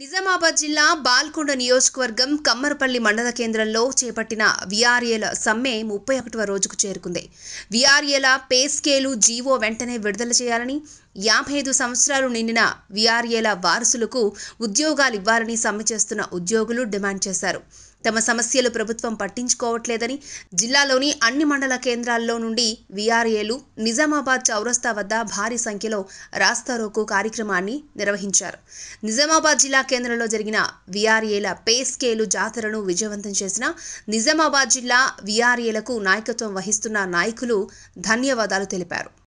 నిజామాబాద్ జిల్లా బాల్కొండ నియోజకవర్గం కమ్మరపల్లి మండల కేంద్రంలో చేపట్టిన విఆర్ఏల సమ్మె ముప్పై ఒకటవ రోజుకు చేరుకుంది విఆర్ఏల పే స్కేలు జీవో వెంటనే విడుదల చేయాలని యాభై ఐదు సంవత్సరాలు నిండిన విఆర్ఏల వారసులకు ఉద్యోగాలు ఇవ్వాలని సమ్మె చేస్తున్న ఉద్యోగులు డిమాండ్ చేశారు తమ సమస్యలు ప్రభుత్వం పట్టించుకోవట్లేదని జిల్లాలోని అన్ని మండల కేంద్రాల్లో నుండి విఆర్ఏలు నిజామాబాద్ చౌరస్తా వద్ద భారీ సంఖ్యలో రాస్తారోకు కార్యక్రమాన్ని నిర్వహించారు నిజామాబాద్ జిల్లా కేంద్రంలో జరిగిన విఆర్ఏల పే స్కేలు జాతరను విజయవంతం చేసిన నిజామాబాద్ జిల్లా విఆర్ఏలకు నాయకత్వం వహిస్తున్న నాయకులు ధన్యవాదాలు తెలిపారు